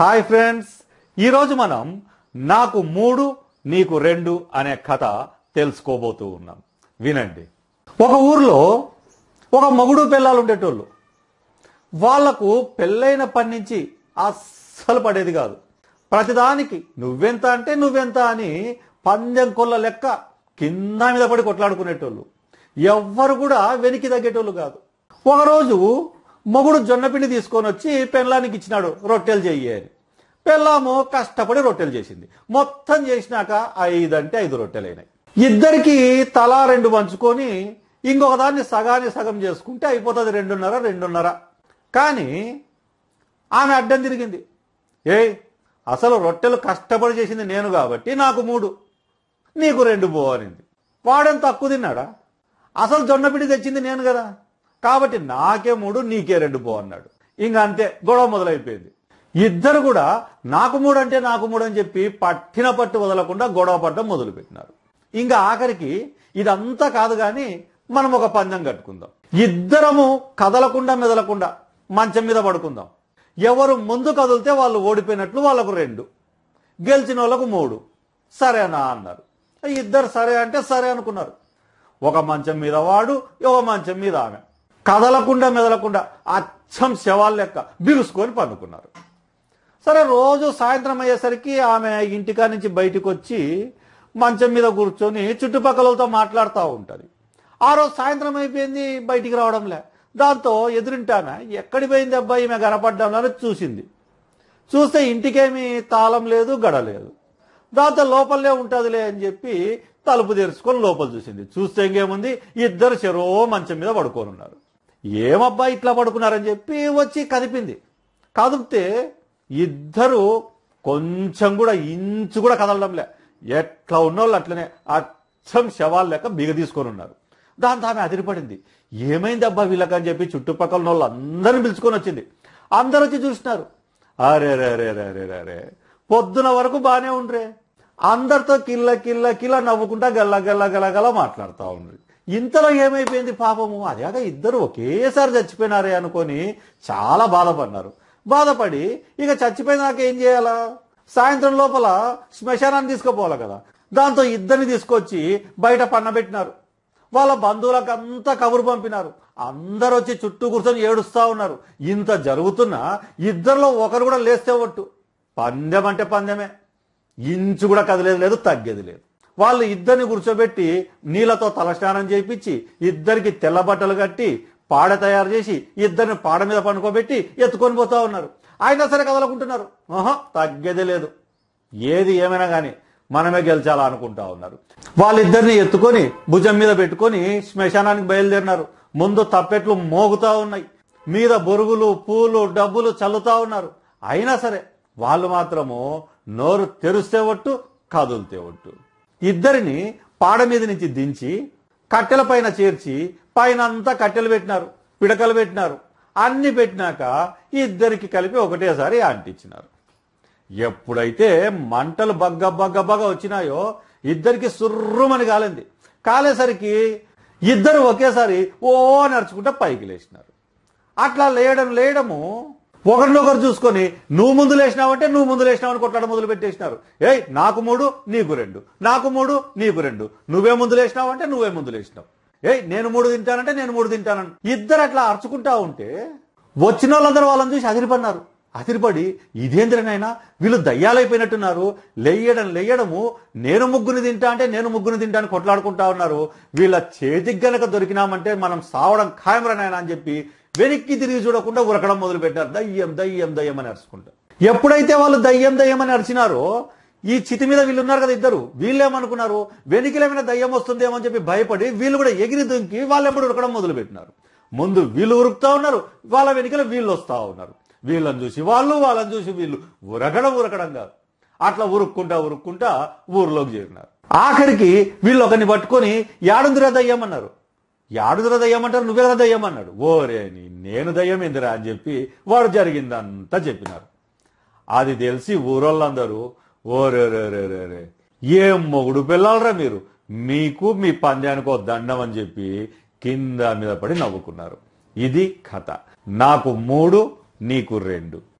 hi friends ఈరోజు మనం నాకు మూడు నీకు రెండు అనే కథ తెలుసుకోబోతూ ఉన్నాం వినండి ఒక ఊర్లో ఒక మగుడు పిల్లలు ఉండేటోళ్ళు వాళ్లకు పెళ్ళైన పని నుంచి అస్సలు పడేది కాదు ప్రతిదానికి నువ్వెంత అంటే నువ్వెంత అని పందెం కొల్ల లెక్క కింద మీద పడి కొట్లాడుకునేటోళ్ళు ఎవ్వరు కూడా వెనికి తగ్గేటోళ్ళు కాదు ఒకరోజు మొగుడు జొన్నపిండి తీసుకొని వచ్చి పెళ్ళానికి ఇచ్చినాడు రొట్టెలు చెయ్యి అని పెళ్ళాము కష్టపడి రొట్టెలు చేసింది మొత్తం చేసినాక ఐదంటే ఐదు రొట్టెలు అయినాయి ఇద్దరికి తలా రెండు పంచుకొని ఇంకొక దాన్ని సగాన్ని సగం చేసుకుంటే అయిపోతుంది రెండున్నర రెండున్నర కానీ ఆమె అడ్డం తిరిగింది ఏ అసలు రొట్టెలు కష్టపడి చేసింది నేను కాబట్టి నాకు మూడు నీకు రెండు బో అనింది వాడేం తక్కువ తిన్నాడా అసలు జొన్నపిడి తెచ్చింది నేను కదా కాబట్టి నాకే మూడు నీకే రెండు పో అన్నాడు ఇంకా అంతే గొడవ మొదలైపోయింది ఇద్దరు కూడా నాకు మూడు అంటే నాకు మూడు అని చెప్పి పట్టిన పట్టు వదలకుండా గొడవ పడడం మొదలుపెట్టినారు ఇంకా ఆఖరికి ఇదంతా కాదు కానీ మనం ఒక పందెం కట్టుకుందాం ఇద్దరము కదలకుండా మెదలకుండా మంచం మీద పడుకుందాం ఎవరు ముందు కదిలితే వాళ్ళు ఓడిపోయినట్లు వాళ్ళకు రెండు గెలిచిన వాళ్ళకు మూడు సరేనా అన్నారు ఇద్దరు సరే అంటే సరే అనుకున్నారు ఒక మంచం మీద వాడు ఒక మంచం మీద ఆమె కదలకుండా మెదలకుండా అచ్చం శవాల లెక్క బిరుసుకొని పండుకున్నారు సరే రోజు సాయంత్రం అయ్యేసరికి ఆమె ఇంటికా నుంచి బయటకు వచ్చి మంచం మీద కూర్చొని చుట్టుపక్కలతో మాట్లాడుతూ ఉంటుంది ఆ రోజు సాయంత్రం అయిపోయింది బయటికి రావడంలే దాంతో ఎదురింటామె ఎక్కడి పోయింది అబ్బాయి ఈమె కనపడ్డంలో చూసింది చూస్తే ఇంటికేమీ తాళం లేదు గడలేదు దాంతో లోపలే ఉంటుందిలే అని చెప్పి తలుపు తెరుచుకొని లోపల చూసింది చూస్తే ఇంకేముంది ఇద్దరు చెరో మంచం మీద పడుకోనున్నారు ఏమబ్బా ఇట్లా పడుకున్నారని చెప్పి వచ్చి కదిపింది కదిపితే ఇద్దరు కొంచెం కూడా ఇంచు కూడా కదలడంలే ఎట్లా ఉన్నోళ్ళు అట్లనే అచ్చం శవాలు లేక బిగ తీసుకొని ఉన్నారు దాంతో ఆమె అదిరిపడింది ఏమైంది అబ్బా వీళ్ళకి అని చెప్పి చుట్టుపక్కల ఉన్న వాళ్ళు అందరిని పిలుచుకొని వచ్చింది అందరు వచ్చి చూసినారు అరే రే రే రే రే రే పొద్దున వరకు బాగానే ఉండ్రే అందరితో కిల్ల కిల్ల కిల్ల నవ్వుకుంటా గల్ల గల్ల గల గల మాట్లాడుతూ ఉండ్రి ఇంతలో ఏమైపోయింది పాపము అదేగా ఇద్దరు ఒకేసారి చచ్చిపోయినారే అనుకొని చాలా బాధపడినారు బాధపడి ఇక చచ్చిపోయినాక ఏం చేయాలా సాయంత్రం లోపల శ్మశానాన్ని తీసుకుపోవాలి కదా దాంతో ఇద్దరిని తీసుకొచ్చి బయట పన్నబెట్టినారు వాళ్ళ బంధువులకు అంతా కబురు పంపినారు అందరు వచ్చి చుట్టూ కూర్చొని ఏడుస్తా ఉన్నారు ఇంత జరుగుతున్నా ఇద్దరిలో ఒకరు కూడా లేస్తే ఒట్టు పందెం అంటే పందెమే ఇంచు కూడా కదిలేదు లేదు తగ్గేది లేదు వాళ్ళు ఇద్దరిని కూర్చోబెట్టి నీళ్లతో తలస్నానం చేయించి ఇద్దరికి తెల్ల బట్టలు కట్టి పాడ తయారు చేసి ఇద్దరిని పాడ మీద పండుకోబెట్టి ఎత్తుకొని పోతా ఉన్నారు అయినా సరే కదలకుంటున్నారు ఆహా తగ్గేది లేదు ఏది ఏమైనా కానీ మనమే గెలిచాలా అనుకుంటా ఉన్నారు వాళ్ళిద్దరిని ఎత్తుకొని భుజం మీద పెట్టుకొని శ్మశానానికి బయలుదేరినారు ముందు తప్పెట్లు మోగుతా ఉన్నాయి మీద బొరుగులు పూలు డబ్బులు చల్లుతా ఉన్నారు అయినా సరే వాళ్ళు మాత్రము నోరు తెరిస్తే ఒట్టు కదులుతే ఒట్టు ఇద్దరిని పాడ మీద నుంచి దించి కట్టెల పైన చేర్చి పైన అంతా కట్టెలు పెట్టినారు పిడకలు పెట్టినారు అన్ని పెట్టినాక ఇద్దరికి కలిపి ఒకటేసారి అంటించినారు ఎప్పుడైతే మంటలు బగ్గ బగ్గ బగ్గ వచ్చినాయో ఇద్దరికి సుర్రుమని కాలింది కాలేసరికి ఇద్దరు ఒకేసారి ఓ నడుచుకుంటా పైకి లేచినారు అట్లా లేయడం లేయడము ఒకరినొకరు చూసుకొని నువ్వు ముందు లేచినావంటే నువ్వు ముందు అని కొట్లాడ మొదలు పెట్టేసినారు ఏయ్ నాకు మూడు నీకు రెండు నాకు మూడు నీకు రెండు నువ్వే ముందు అంటే నువ్వే ముందు లేచినావు ఏయ్ నేను మూడు తింటానంటే నేను మూడు తింటానని ఇద్దరు అట్లా అరుచుకుంటా ఉంటే వచ్చిన వాళ్ళందరూ వాళ్ళని చూసి అదిరిపడినారు అదిరిపడి ఇదేంద్రనైనా వీళ్ళు దయ్యాలైపోయినట్టున్నారు లేయడం లేయడము నేను ముగ్గురిని తింటా అంటే నేను ముగ్గురిని తింటా అని కొట్లాడుకుంటా ఉన్నారు వీళ్ళ చేతికి గనక దొరికినామంటే మనం సావడం ఖాయమరనైనా అని చెప్పి వెనక్కి తిరిగి చూడకుండా ఉరకడం పెట్టారు దయ్యం దయ్యం దయ్యం అని అరుచుకుంటారు ఎప్పుడైతే వాళ్ళు దయ్యం దయ్యం అని అరిచినారో ఈ చితి మీద వీళ్ళు ఉన్నారు కదా ఇద్దరు వీళ్ళు ఏమనుకున్నారు వెనుకలేమైనా దయ్యం వస్తుందేమో అని చెప్పి భయపడి వీళ్ళు కూడా ఎగిరి దుంకి వాళ్ళు ఎప్పుడు ఉరకడం మొదలుపెట్టినారు ముందు వీళ్ళు ఉరుకుతా ఉన్నారు వాళ్ళ వెనుకలు వీళ్ళు వస్తూ ఉన్నారు వీళ్ళని చూసి వాళ్ళు వాళ్ళని చూసి వీళ్ళు ఉరకడం ఉరకడం కాదు అట్లా ఉరుక్కుంటా ఉరుక్కుంటా ఊర్లోకి చేరినారు ఆఖరికి వీళ్ళు ఒకరిని పట్టుకొని యాడందురా దయ్యం అన్నారు యాడుదల దయ్యమంటారు నువ్వు కదా దయ్యమన్నాడు ఓరే నేను దయ్యం ఎందురా అని చెప్పి వాడు జరిగిందంతా చెప్పినారు అది తెలిసి ఊరోళ్ళందరూ ఓరేరేరేరే ఏం మొగుడు పిల్లలరా మీరు మీకు మీ పంద్యానికి దండం అని చెప్పి కింద మీద పడి నవ్వుకున్నారు ఇది కథ నాకు మూడు నీకు రెండు